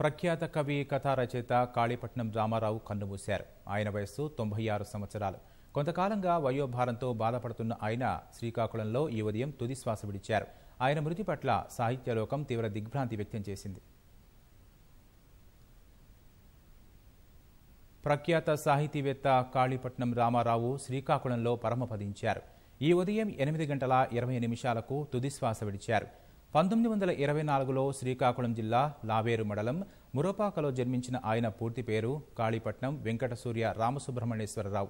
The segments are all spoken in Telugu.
ప్రఖ్యాత కవి కథా రచయిత కాళీపట్నం రామారావు కన్నుమూశారు ఆయన వయస్సు తొంభై ఆరు సంవత్సరాలు కొంతకాలంగా వయోభారంతో బాధపడుతున్న ఆయన శ్రీకాకుళంలో ఈ ఉదయం తుది శ్వాస విడిచారు ఆయన మృతి పట్ల సాహిత్యలోకం తీవ్ర దిగ్భ్రాంతి వ్యక్తం చేసింది ప్రఖ్యాత సాహితీవేత్త కాళీపట్నం రామారావు శ్రీకాకుళంలో పరమపదించారు ఈ ఉదయం ఎనిమిది గంటల ఇరవై నిమిషాలకు తుదిశ్వాస విడిచారు పంతొమ్మిది వందల ఇరవై నాలుగులో శ్రీకాకుళం జిల్లా లావేరు మండలం మురపాకలో జన్మించిన ఆయన పూర్తి పేరు కాళీపట్నం వెంకటసూర్య రామసుబ్రహ్మణ్యేశ్వరరావు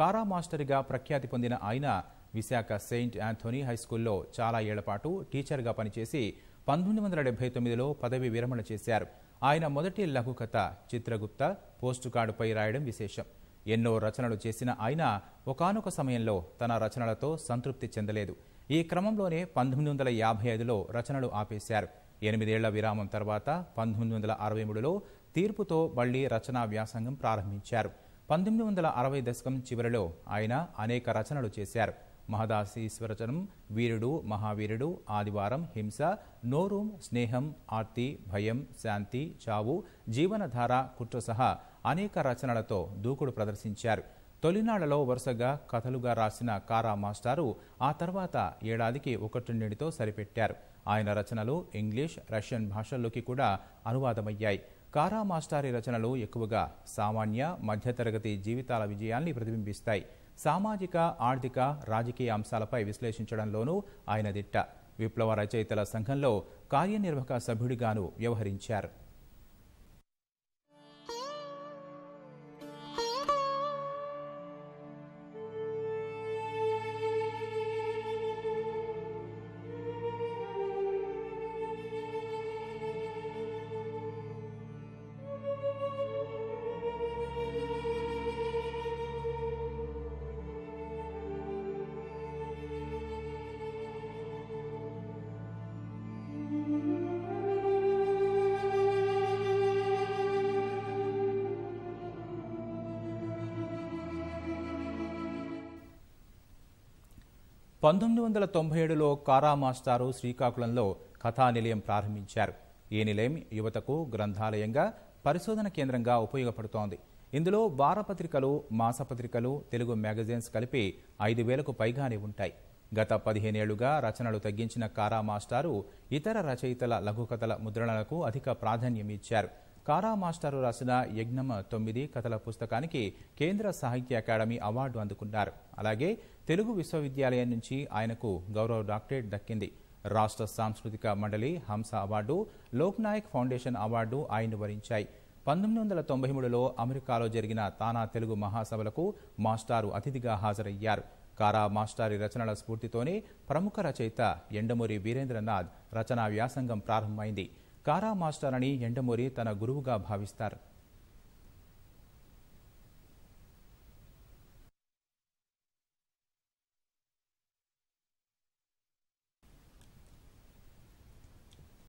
కారా మాస్టర్గా ప్రఖ్యాతి పొందిన ఆయన విశాఖ సెయింట్ యాంథోనీ హైస్కూల్లో చాలా ఏళ్లపాటు టీచర్గా పనిచేసి పంతొమ్మిది వందల డెబ్బై తొమ్మిదిలో పదవి విరమణ చేశారు ఆయన మొదటి లఘు కథ చిత్రగుప్త పోస్టు కార్డుపై రాయడం విశేషం ఎన్నో రచనలు చేసిన ఆయన ఒకనొక సమయంలో తన రచనలతో సంతృప్తి చెందలేదు ఈ క్రమంలోనే పంతొమ్మిది వందల యాభై ఐదులో రచనలు ఆపేశారు ఎనిమిదేళ్ల విరామం తర్వాత పంతొమ్మిది వందల అరవై మూడులో తీర్పుతో మళ్లీ రచనా వ్యాసంగం ప్రారంభించారు పంతొమ్మిది వందల అరవై దశకం చివరిలో ఆయన అనేక రచనలు చేశారు మహదాసీశ్వరచనం వీరుడు మహావీరుడు ఆదివారం హింస నోరూం స్నేహం ఆర్తి భయం శాంతి చావు జీవనధార కుట్ర సహా అనేక రచనలతో దూకుడు ప్రదర్శించారు తొలినాళ్లలో వరుసగా కథలుగా రాసిన కారా మాస్టారు ఆ తర్వాత ఏడాదికి ఒకటిన్నిటితో సరిపెట్టారు ఆయన రచనలు ఇంగ్లీష్ రష్యన్ భాషల్లోకి కూడా అనువాదమయ్యాయి కారా మాస్టారి రచనలు ఎక్కువగా సామాన్య మధ్యతరగతి జీవితాల విజయాల్ని ప్రతిబింబిస్తాయి సామాజిక ఆర్థిక రాజకీయ అంశాలపై విశ్లేషించడంలోనూ ఆయన దిట్ట విప్లవ రచయితల సంఘంలో కార్యనిర్వాహక సభ్యుడిగాను వ్యవహరించారు పంతొమ్మిది వందల తొంభై ఏడులో కారా మాస్టారు శ్రీకాకుళంలో కథా నిలయం ప్రారంభించారు ఈ నిలయం యువతకు గ్రంథాలయంగా పరిశోధన కేంద్రంగా ఉపయోగపడుతోంది ఇందులో వారపత్రికలు మాసపత్రికలు తెలుగు మ్యాగజైన్స్ కలిపి ఐదు వేలకు పైగానే ఉంటాయి గత పదిహేనేళ్లుగా రచనలు తగ్గించిన కారా మాస్టారు ఇతర రచయితల లఘుకథల ముద్రణలకు అధిక ప్రాధాన్యం ఇచ్చారు కారా మాస్టారు రాసిన యజ్ఞమ తొమ్మిది కథల పుస్తకానికి కేంద్ర సాహిత్య అకాడమీ అవార్డు అందుకున్నారు అలాగే తెలుగు విశ్వవిద్యాలయం నుంచి ఆయనకు గౌరవ డాక్టరేట్ దక్కింది రాష్ట్ర సాంస్కృతిక మండలి హంస అవార్డు లోక్నాయక్ ఫౌండేషన్ అవార్డు ఆయన వరించాయి పంతొమ్మిది వందల తొంభై మూడులో అమెరికాలో జరిగిన తానా తెలుగు మహాసభలకు మాస్టారు అతిథిగా హాజరయ్యారు కారా మాస్టారి రచనల స్ఫూర్తితోనే ప్రముఖ రచయిత ఎండమూరి వీరేంద్రనాథ్ రచనా వ్యాసంగం ప్రారంభమైంది కారా మాస్టర్ అని ఎండమూరి తన గురువుగా భావిస్తారు